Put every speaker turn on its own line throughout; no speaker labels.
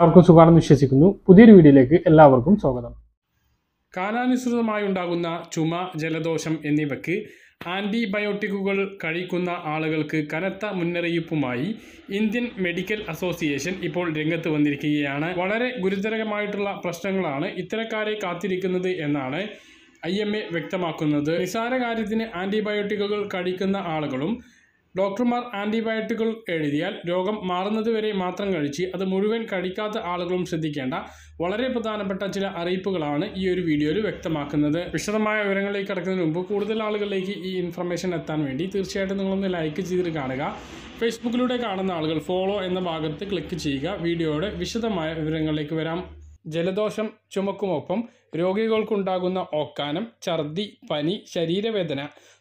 എല്ലാവർക്കും സുഖമാണെന്ന് വിശ്വസിക്കുന്നു പുതിയൊരു വീഡിയോയിലേക്ക് എല്ലാവർക്കും സ്വാഗതം കാലാനുസൃതമായി ഉണ്ടാകുന്ന ചുമ ജലദോഷം എന്നിവയ്ക്ക് ആൻറ്റിബയോട്ടിക്കുകൾ കഴിക്കുന്ന ആളുകൾക്ക് കനത്ത മുന്നറിയിപ്പുമായി ഇന്ത്യൻ മെഡിക്കൽ അസോസിയേഷൻ ഇപ്പോൾ രംഗത്ത് വന്നിരിക്കുകയാണ് വളരെ ഗുരുതരമായിട്ടുള്ള പ്രശ്നങ്ങളാണ് ഇത്തരക്കാരെ കാത്തിരിക്കുന്നത് എന്നാണ് ഐ വ്യക്തമാക്കുന്നത് നിസാര കാര്യത്തിന് ആൻറ്റിബയോട്ടിക്കുകൾ കഴിക്കുന്ന ആളുകളും ഡോക്ടർമാർ ആൻറ്റിബയോട്ടിക്കുകൾ എഴുതിയാൽ രോഗം മാറുന്നത് വരെ മാത്രം കഴിച്ച് അത് മുഴുവൻ കഴിക്കാത്ത ആളുകളും ശ്രദ്ധിക്കേണ്ട വളരെ പ്രധാനപ്പെട്ട ചില അറിയിപ്പുകളാണ് ഈ ഒരു വീഡിയോയിൽ വ്യക്തമാക്കുന്നത് വിശദമായ വിവരങ്ങളിലേക്ക് കടക്കുന്നതിന് മുമ്പ് കൂടുതൽ ആളുകളിലേക്ക് ഈ ഇൻഫർമേഷൻ എത്താൻ വേണ്ടി തീർച്ചയായിട്ടും നിങ്ങളൊന്ന് ലൈക്ക് ചെയ്ത് കാണുക ഫേസ്ബുക്കിലൂടെ കാണുന്ന ആളുകൾ ഫോളോ എന്ന ഭാഗത്ത് ക്ലിക്ക് ചെയ്യുക വീഡിയോയുടെ വിശദമായ വിവരങ്ങളിലേക്ക് വരാം ജലദോഷം ചുമക്കുമൊപ്പം രോഗികൾക്കുണ്ടാകുന്ന ഓക്കാനം ഛർദി പനി ശരീരവേദന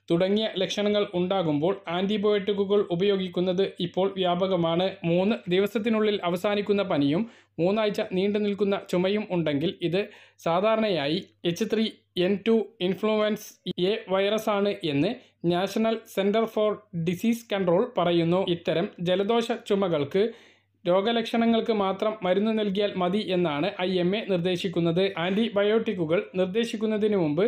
തുടങ്ങിയ ലക്ഷണങ്ങൾ ഉണ്ടാകുമ്പോൾ ആൻറ്റിബയോട്ടിക്കുകൾ ഉപയോഗിക്കുന്നത് ഇപ്പോൾ വ്യാപകമാണ് മൂന്ന് ദിവസത്തിനുള്ളിൽ അവസാനിക്കുന്ന പനിയും മൂന്നാഴ്ച നീണ്ടു നിൽക്കുന്ന ചുമയും ഉണ്ടെങ്കിൽ ഇത് സാധാരണയായി H three N two influenza A വൈറസാണ് എന്ന് national centre for disease control പറയുന്നു ഇത്തരം ജലദോഷ ചുമകൾക്ക് രോഗലക്ഷണങ്ങൾക്ക് മാത്രം മരുന്ന് നൽകിയാൽ മതി എന്നാണ് ഐ എം എ നിർദ്ദേശിക്കുന്നത് ആൻറ്റിബയോട്ടിക്കുകൾ നിർദ്ദേശിക്കുന്നതിന് മുമ്പ്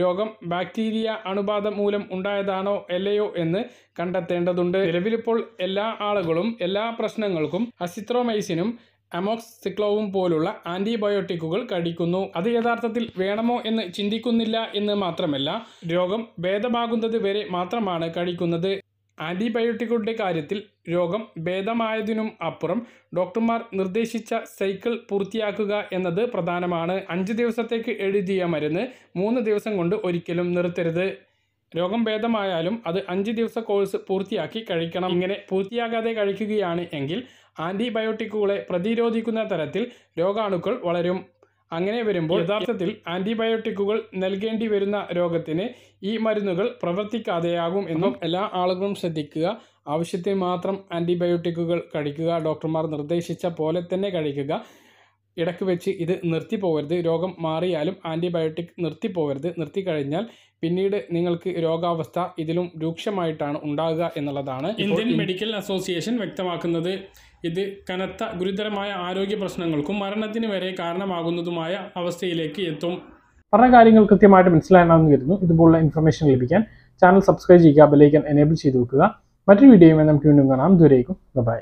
രോഗം ബാക്ടീരിയ അണുബാധ മൂലം ഉണ്ടായതാണോ അല്ലയോ എന്ന് കണ്ടെത്തേണ്ടതുണ്ട് നിലവിലിപ്പോൾ എല്ലാ ആളുകളും എല്ലാ പ്രശ്നങ്ങൾക്കും അസിത്രോമൈസിനും അമോക്സിക്ലോവും പോലുള്ള ആൻറ്റിബയോട്ടിക്കുകൾ കഴിക്കുന്നു അത് യഥാർത്ഥത്തിൽ വേണമോ എന്ന് ചിന്തിക്കുന്നില്ല എന്ന് മാത്രമല്ല രോഗം ഭേദമാകുന്നത് വരെ മാത്രമാണ് കഴിക്കുന്നത് ആൻറ്റിബയോട്ടിക്കുകളുടെ കാര്യത്തിൽ രോഗം ഭേദമായതിനും അപ്പുറം ഡോക്ടർമാർ നിർദ്ദേശിച്ച സൈക്കിൾ പൂർത്തിയാക്കുക എന്നത് പ്രധാനമാണ് അഞ്ച് ദിവസത്തേക്ക് എഴുതിയ മരുന്ന് മൂന്ന് ദിവസം കൊണ്ട് ഒരിക്കലും നിർത്തരുത് രോഗം ഭേദമായാലും അത് അഞ്ച് ദിവസ കോഴ്സ് പൂർത്തിയാക്കി കഴിക്കണം ഇങ്ങനെ പൂർത്തിയാകാതെ കഴിക്കുകയാണ് എങ്കിൽ ആൻറ്റിബയോട്ടിക്കുകളെ പ്രതിരോധിക്കുന്ന തരത്തിൽ രോഗാണുക്കൾ വളരും അങ്ങനെ വരുമ്പോൾ യഥാർത്ഥത്തിൽ ആന്റിബയോട്ടിക്കുകൾ നൽകേണ്ടി വരുന്ന രോഗത്തിന് ഈ മരുന്നുകൾ പ്രവർത്തിക്കാതെയാകും എന്നും എല്ലാ ആളുകളും ശ്രദ്ധിക്കുക ആവശ്യത്തിന് മാത്രം ആന്റിബയോട്ടിക്കുകൾ കഴിക്കുക ഡോക്ടർമാർ നിർദ്ദേശിച്ച പോലെ തന്നെ കഴിക്കുക ഇടയ്ക്ക് വെച്ച് ഇത് നിർത്തിപ്പോകരുത് രോഗം മാറിയാലും ആൻറ്റിബയോട്ടിക് നിർത്തിപ്പോകരുത് കഴിഞ്ഞാൽ പിന്നീട് നിങ്ങൾക്ക് രോഗാവസ്ഥ ഇതിലും രൂക്ഷമായിട്ടാണ് ഉണ്ടാകുക എന്നുള്ളതാണ് ഇന്ത്യൻ മെഡിക്കൽ അസോസിയേഷൻ വ്യക്തമാക്കുന്നത് ഇത് കനത്ത ഗുരുതരമായ ആരോഗ്യ പ്രശ്നങ്ങൾക്കും മരണത്തിന് വരെ കാരണമാകുന്നതുമായ അവസ്ഥയിലേക്ക് എത്തും പറഞ്ഞ കാര്യങ്ങൾ കൃത്യമായിട്ട് മനസ്സിലാകണമെന്ന് വരുന്നു ഇതുപോലുള്ള ഇൻഫർമേഷൻ ലഭിക്കാൻ ചാനൽ സബ്സ്ക്രൈബ് ചെയ്യുക ബെലൈക്കൻ എനേബിൾ ചെയ്ത് വെക്കുക മറ്റൊരു വീഡിയോയുമായി നമുക്ക് വീണ്ടും കാണാം ദൂരേക്കും ബൈ